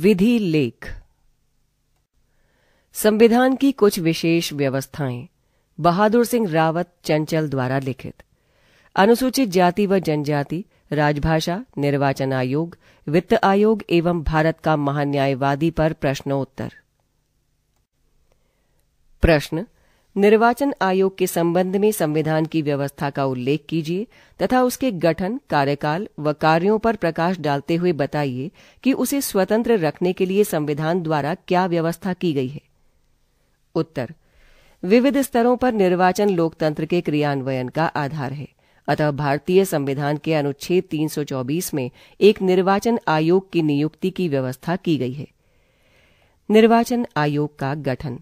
विधि लेख संविधान की कुछ विशेष व्यवस्थाएं बहादुर सिंह रावत चंचल द्वारा लिखित अनुसूचित जाति व जनजाति राजभाषा निर्वाचन आयोग वित्त आयोग एवं भारत का महान्यायवादी पर प्रश्नोत्तर प्रश्न निर्वाचन आयोग के संबंध में संविधान की व्यवस्था का उल्लेख कीजिए तथा उसके गठन कार्यकाल व कार्यों पर प्रकाश डालते हुए बताइए कि उसे स्वतंत्र रखने के लिए संविधान द्वारा क्या व्यवस्था की गई है उत्तर विविध स्तरों पर निर्वाचन लोकतंत्र के क्रियान्वयन का आधार है अतः भारतीय संविधान के अनुच्छेद 324 में एक निर्वाचन आयोग की नियुक्ति की व्यवस्था की गई है निर्वाचन आयोग का गठन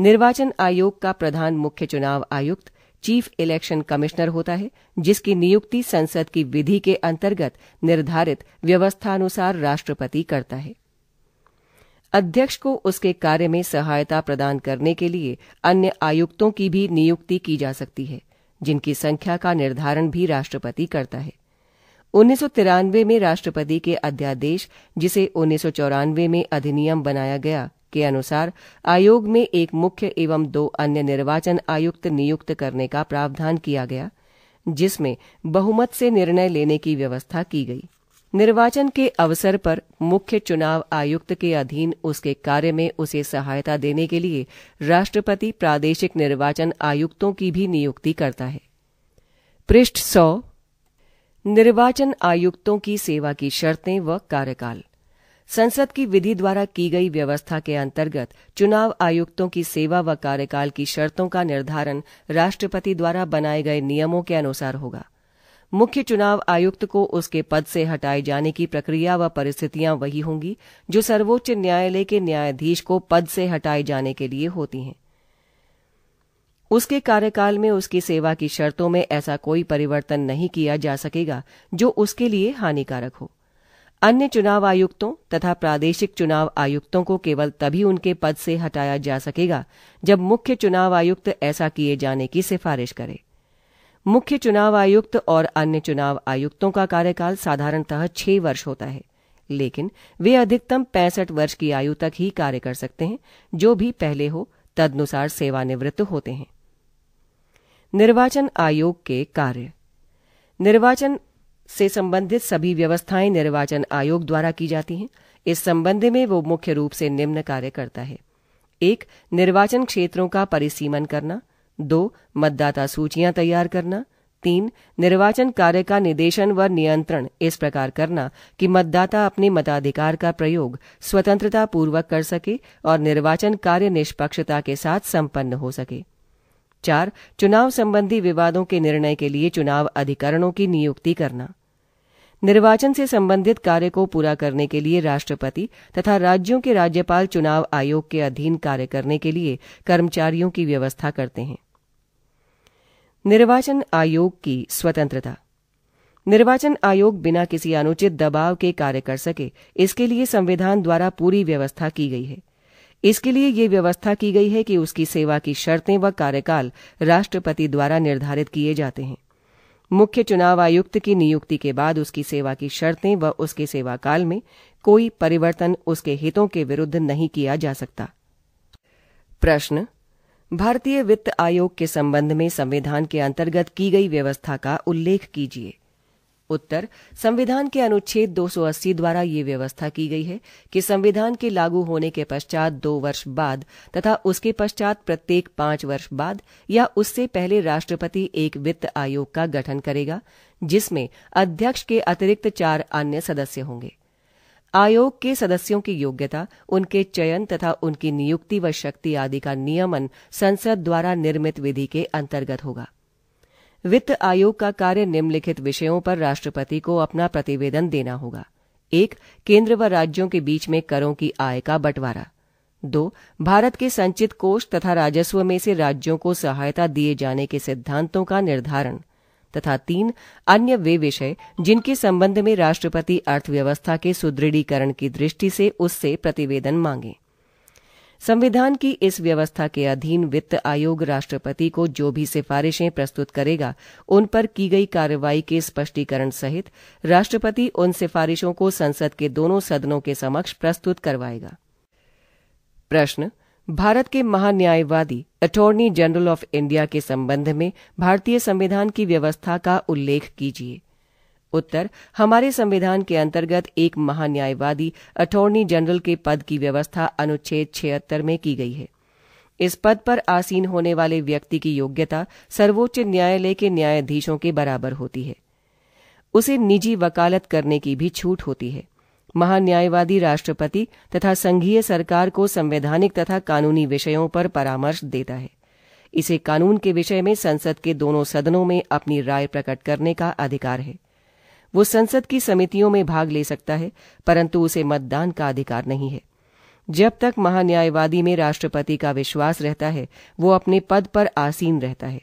निर्वाचन आयोग का प्रधान मुख्य चुनाव आयुक्त चीफ इलेक्शन कमिश्नर होता है जिसकी नियुक्ति संसद की विधि के अंतर्गत निर्धारित व्यवस्थानुसार राष्ट्रपति करता है अध्यक्ष को उसके कार्य में सहायता प्रदान करने के लिए अन्य आयुक्तों की भी नियुक्ति की जा सकती है जिनकी संख्या का निर्धारण भी राष्ट्रपति करता है उन्नीस में राष्ट्रपति के अध्यादेश जिसे उन्नीस में अधिनियम बनाया गया के अनुसार आयोग में एक मुख्य एवं दो अन्य निर्वाचन आयुक्त नियुक्त करने का प्रावधान किया गया जिसमें बहुमत से निर्णय लेने की व्यवस्था की गई निर्वाचन के अवसर पर मुख्य चुनाव आयुक्त के अधीन उसके कार्य में उसे सहायता देने के लिए राष्ट्रपति प्रादेशिक निर्वाचन आयुक्तों की भी नियुक्ति करता है पृष्ठ सौ निर्वाचन आयुक्तों की सेवा की शर्तें व कार्यकाल संसद की विधि द्वारा की गई व्यवस्था के अंतर्गत चुनाव आयुक्तों की सेवा व कार्यकाल की शर्तों का निर्धारण राष्ट्रपति द्वारा बनाए गए नियमों के अनुसार होगा मुख्य चुनाव आयुक्त को उसके पद से हटाए जाने की प्रक्रिया व परिस्थितियां वही होंगी जो सर्वोच्च न्यायालय के न्यायाधीश को पद से हटाए जाने के लिए होती हैं उसके कार्यकाल में उसकी सेवा की शर्तों में ऐसा कोई परिवर्तन नहीं किया जा सकेगा जो उसके लिए हानिकारक हो अन्य चुनाव आयुक्तों तथा प्रादेशिक चुनाव आयुक्तों को केवल तभी उनके पद से हटाया जा सकेगा जब मुख्य चुनाव आयुक्त ऐसा किए जाने की सिफारिश करे मुख्य चुनाव आयुक्त और अन्य चुनाव आयुक्तों का कार्यकाल साधारणतः छह वर्ष होता है लेकिन वे अधिकतम पैंसठ वर्ष की आयु तक ही कार्य कर सकते हैं जो भी पहले हो तदनुसार सेवानिवृत्त होते हैं निर्वाचन आयोग के कार्य निर्वाचन से संबंधित सभी व्यवस्थाएं निर्वाचन आयोग द्वारा की जाती हैं इस संबंध में वो मुख्य रूप से निम्न कार्य करता है एक निर्वाचन क्षेत्रों का परिसीमन करना दो मतदाता सूचियां तैयार करना तीन निर्वाचन कार्य का निदेशन व नियंत्रण इस प्रकार करना कि मतदाता अपने मताधिकार का प्रयोग स्वतंत्रता पूर्वक कर सके और निर्वाचन कार्य निष्पक्षता के साथ संपन्न हो सके चार चुनाव संबंधी विवादों के निर्णय के लिए चुनाव अधिकरणों की नियुक्ति करना निर्वाचन से संबंधित कार्य को पूरा करने के लिए राष्ट्रपति तथा राज्यों के राज्यपाल चुनाव आयोग के अधीन कार्य करने के लिए कर्मचारियों की व्यवस्था करते हैं निर्वाचन आयोग की स्वतंत्रता निर्वाचन आयोग बिना किसी अनुचित दबाव के कार्य कर सके इसके लिए संविधान द्वारा पूरी व्यवस्था की गई है इसके लिए ये व्यवस्था की गई है कि उसकी सेवा की शर्तें व कार्यकाल राष्ट्रपति द्वारा निर्धारित किए जाते हैं मुख्य चुनाव आयुक्त की नियुक्ति के बाद उसकी सेवा की शर्तें व उसके सेवाकाल में कोई परिवर्तन उसके हितों के विरुद्ध नहीं किया जा सकता प्रश्न भारतीय वित्त आयोग के संबंध में संविधान के अंतर्गत की गई व्यवस्था का उल्लेख कीजिए उत्तर संविधान के अनुच्छेद 280 द्वारा ये व्यवस्था की गई है कि संविधान के लागू होने के पश्चात दो वर्ष बाद तथा उसके पश्चात प्रत्येक पांच वर्ष बाद या उससे पहले राष्ट्रपति एक वित्त आयोग का गठन करेगा जिसमें अध्यक्ष के अतिरिक्त चार अन्य सदस्य होंगे आयोग के सदस्यों की योग्यता उनके चयन तथा उनकी नियुक्ति व शक्ति आदि का नियमन संसद द्वारा निर्मित विधि के अंतर्गत होगा वित्त आयोग का कार्य निम्नलिखित विषयों पर राष्ट्रपति को अपना प्रतिवेदन देना होगा एक केंद्र व राज्यों के बीच में करों की आय का बंटवारा दो भारत के संचित कोष तथा राजस्व में से राज्यों को सहायता दिए जाने के सिद्धांतों का निर्धारण तथा तीन अन्य वे विषय जिनके संबंध में राष्ट्रपति अर्थव्यवस्था के सुदृढ़ीकरण की दृष्टि से उससे प्रतिवेदन मांगे संविधान की इस व्यवस्था के अधीन वित्त आयोग राष्ट्रपति को जो भी सिफारिशें प्रस्तुत करेगा उन पर की गई कार्रवाई के स्पष्टीकरण सहित राष्ट्रपति उन सिफारिशों को संसद के दोनों सदनों के समक्ष प्रस्तुत करवाएगा प्रश्न भारत के महान्यायवादी अटॉर्नी जनरल ऑफ इंडिया के संबंध में भारतीय संविधान की व्यवस्था का उल्लेख कीजिए उत्तर हमारे संविधान के अंतर्गत एक महान्यायवादी अटॉर्नी जनरल के पद की व्यवस्था अनुच्छेद छिहत्तर में की गई है इस पद पर आसीन होने वाले व्यक्ति की योग्यता सर्वोच्च न्यायालय के न्यायाधीशों के बराबर होती है उसे निजी वकालत करने की भी छूट होती है महान्यायवादी राष्ट्रपति तथा संघीय सरकार को संवैधानिक तथा कानूनी विषयों पर परामर्श देता है इसे कानून के विषय में संसद के दोनों सदनों में अपनी राय प्रकट करने का अधिकार है वो संसद की समितियों में भाग ले सकता है परंतु उसे मतदान का अधिकार नहीं है जब तक महान्यायवादी में राष्ट्रपति का विश्वास रहता है वो अपने पद पर आसीन रहता है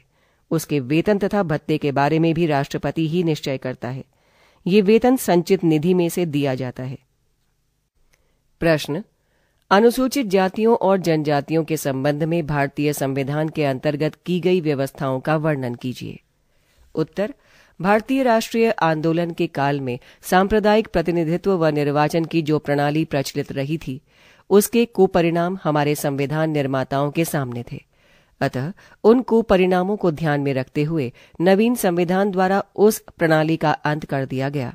उसके वेतन तथा भत्ते के बारे में भी राष्ट्रपति ही निश्चय करता है ये वेतन संचित निधि में से दिया जाता है प्रश्न अनुसूचित जातियों और जनजातियों के संबंध में भारतीय संविधान के अंतर्गत की गई व्यवस्थाओं का वर्णन कीजिए उत्तर भारतीय राष्ट्रीय आंदोलन के काल में सांप्रदायिक प्रतिनिधित्व व निर्वाचन की जो प्रणाली प्रचलित रही थी उसके कुपरिणाम हमारे संविधान निर्माताओं के सामने थे अतः उन कुपरिणामों को ध्यान में रखते हुए नवीन संविधान द्वारा उस प्रणाली का अंत कर दिया गया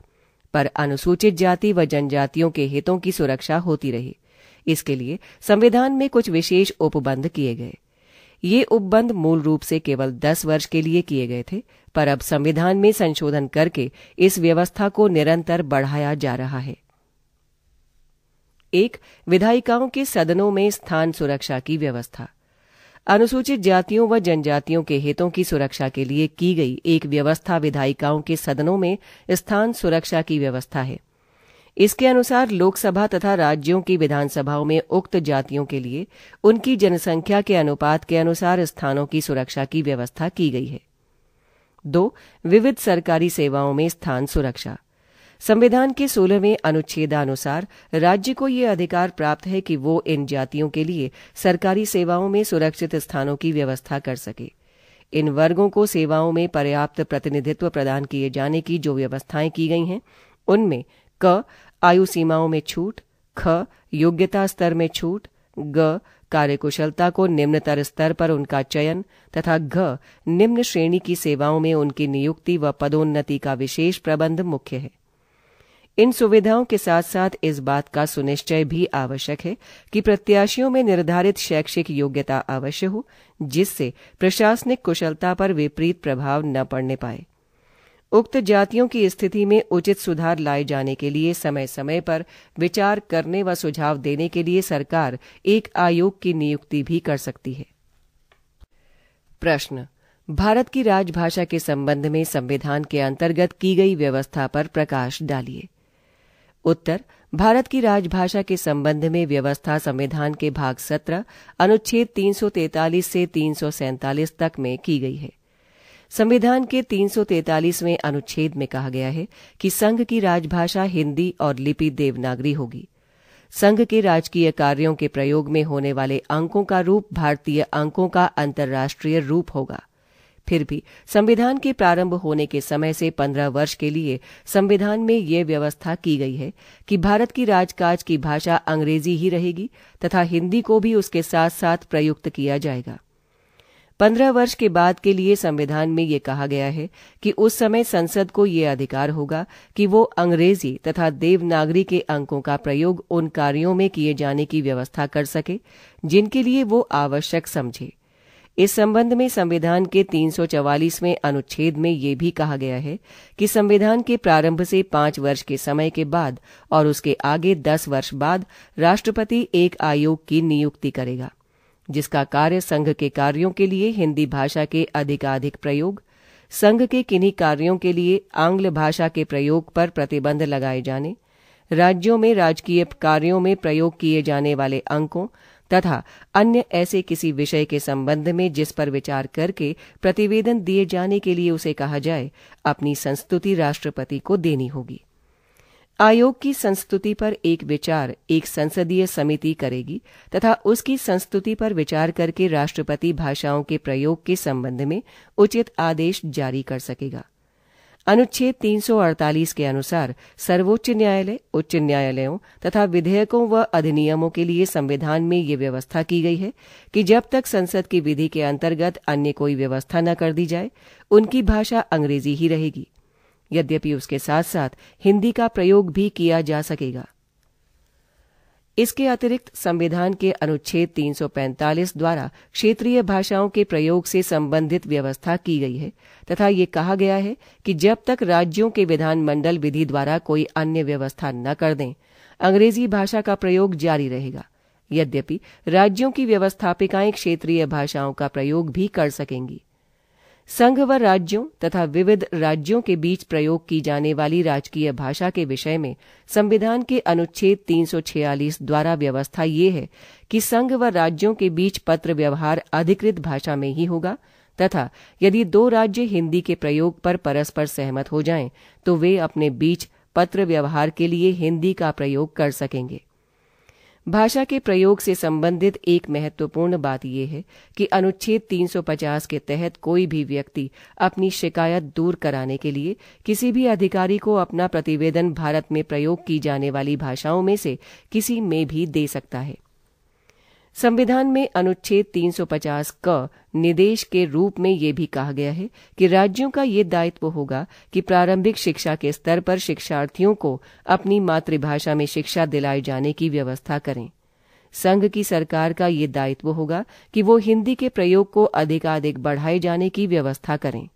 पर अनुसूचित जाति व जनजातियों के हितों की सुरक्षा होती रही इसके लिए संविधान में कुछ विशेष उपबंध किए गए ये उपबंध मूल रूप से केवल दस वर्ष के लिए किए गए थे पर अब संविधान में संशोधन करके इस व्यवस्था को निरंतर बढ़ाया जा रहा है एक विधायिकाओं के सदनों में स्थान सुरक्षा की व्यवस्था अनुसूचित जातियों व जनजातियों के हितों की सुरक्षा के लिए की गई एक व्यवस्था विधायिकाओं के सदनों में स्थान सुरक्षा की व्यवस्था है इसके अनुसार लोकसभा तथा राज्यों की विधानसभाओं में उक्त जातियों के लिए उनकी जनसंख्या के अनुपात के अनुसार स्थानों की सुरक्षा की व्यवस्था की गई है दो विविध सरकारी सेवाओं में स्थान सुरक्षा संविधान के सोलहवें अनुच्छेदानुसार राज्य को ये अधिकार प्राप्त है कि वो इन जातियों के लिए सरकारी सेवाओं में सुरक्षित स्थानों की व्यवस्था कर सके इन वर्गों को सेवाओं में पर्याप्त प्रतिनिधित्व प्रदान किए जाने की जो व्यवस्थाएं की गई हैं उनमें क आयु सीमाओं में छूट ख योग्यता स्तर में छूट ग कार्यकुशलता को निम्नतर स्तर पर उनका चयन तथा घ निम्न श्रेणी की सेवाओं में उनकी नियुक्ति व पदोन्नति का विशेष प्रबंध मुख्य है इन सुविधाओं के साथ साथ इस बात का सुनिश्चय भी आवश्यक है कि प्रत्याशियों में निर्धारित शैक्षिक योग्यता अवश्य हो जिससे प्रशासनिक कुशलता पर विपरीत प्रभाव न पड़ने पाए उक्त जातियों की स्थिति में उचित सुधार लाए जाने के लिए समय समय पर विचार करने व सुझाव देने के लिए सरकार एक आयोग की नियुक्ति भी कर सकती है प्रश्न भारत की राजभाषा के संबंध में संविधान के अंतर्गत की गई व्यवस्था पर प्रकाश डालिए उत्तर भारत की राजभाषा के संबंध में व्यवस्था संविधान के भाग सत्रह अनुच्छेद 343 से तीन तक में की गई है संविधान के 343वें अनुच्छेद में कहा गया है कि संघ की राजभाषा हिंदी और लिपि देवनागरी होगी संघ के राजकीय कार्यों के प्रयोग में होने वाले अंकों का रूप भारतीय अंकों का अंतर्राष्ट्रीय रूप होगा फिर भी संविधान के प्रारंभ होने के समय से पन्द्रह वर्ष के लिए संविधान में यह व्यवस्था की गई है कि भारत की राजकाज की भाषा अंग्रेजी ही रहेगी तथा हिंदी को भी उसके साथ साथ प्रयुक्त किया जाएगा पंद्रह वर्ष के बाद के लिए संविधान में ये कहा गया है कि उस समय संसद को ये अधिकार होगा कि वो अंग्रेजी तथा देवनागरी के अंकों का प्रयोग उन कार्यों में किए जाने की व्यवस्था कर सके जिनके लिए वो आवश्यक समझे इस संबंध में संविधान के 344 अनुच्छेद में ये भी कहा गया है कि संविधान के प्रारंभ से पांच वर्ष के समय के बाद और उसके आगे दस वर्ष बाद राष्ट्रपति एक आयोग की नियुक्ति करेगा जिसका कार्य संघ के कार्यों के लिए हिंदी भाषा के अधिकाधिक प्रयोग संघ के किन्हीं कार्यों के लिए आंग्ल भाषा के प्रयोग पर प्रतिबंध लगाए जाने राज्यों में राजकीय कार्यों में प्रयोग किए जाने वाले अंकों तथा अन्य ऐसे किसी विषय के संबंध में जिस पर विचार करके प्रतिवेदन दिए जाने के लिए उसे कहा जाए अपनी संस्तुति राष्ट्रपति को देनी होगी आयोग की संस्तुति पर एक विचार एक संसदीय समिति करेगी तथा उसकी संस्तुति पर विचार करके राष्ट्रपति भाषाओं के प्रयोग के संबंध में उचित आदेश जारी कर सकेगा अनुच्छेद 348 के अनुसार सर्वोच्च न्यायालय उच्च न्यायालयों तथा विधेयकों व अधिनियमों के लिए संविधान में ये व्यवस्था की गई है कि जब तक संसद की विधि के अंतर्गत अन्य कोई व्यवस्था न कर दी जाए उनकी भाषा अंग्रेजी ही रहेगी यद्यपि उसके साथ साथ हिंदी का प्रयोग भी किया जा सकेगा इसके अतिरिक्त संविधान के अनुच्छेद 345 द्वारा क्षेत्रीय भाषाओं के प्रयोग से संबंधित व्यवस्था की गई है तथा ये कहा गया है कि जब तक राज्यों के विधानमंडल विधि द्वारा कोई अन्य व्यवस्था न कर दें अंग्रेजी भाषा का प्रयोग जारी रहेगा यद्यपि राज्यों की व्यवस्थापिकाएं क्षेत्रीय भाषाओं का प्रयोग भी कर सकेंगी संघ व राज्यों तथा विविध राज्यों के बीच प्रयोग की जाने वाली राजकीय भाषा के विषय में संविधान के अनुच्छेद 346 द्वारा व्यवस्था ये है कि संघ व राज्यों के बीच पत्र व्यवहार अधिकृत भाषा में ही होगा तथा यदि दो राज्य हिंदी के प्रयोग पर परस्पर सहमत हो जाएं तो वे अपने बीच पत्र व्यवहार के लिए हिंदी का प्रयोग कर सकेंगे भाषा के प्रयोग से संबंधित एक महत्वपूर्ण बात यह है कि अनुच्छेद 350 के तहत कोई भी व्यक्ति अपनी शिकायत दूर कराने के लिए किसी भी अधिकारी को अपना प्रतिवेदन भारत में प्रयोग की जाने वाली भाषाओं में से किसी में भी दे सकता है संविधान में अनुच्छेद 350 क निदेश के रूप में ये भी कहा गया है कि राज्यों का ये दायित्व होगा कि प्रारंभिक शिक्षा के स्तर पर शिक्षार्थियों को अपनी मातृभाषा में शिक्षा दिलाए जाने की व्यवस्था करें संघ की सरकार का ये दायित्व होगा कि वो हिंदी के प्रयोग को अधिकाधिक बढ़ाए जाने की व्यवस्था करें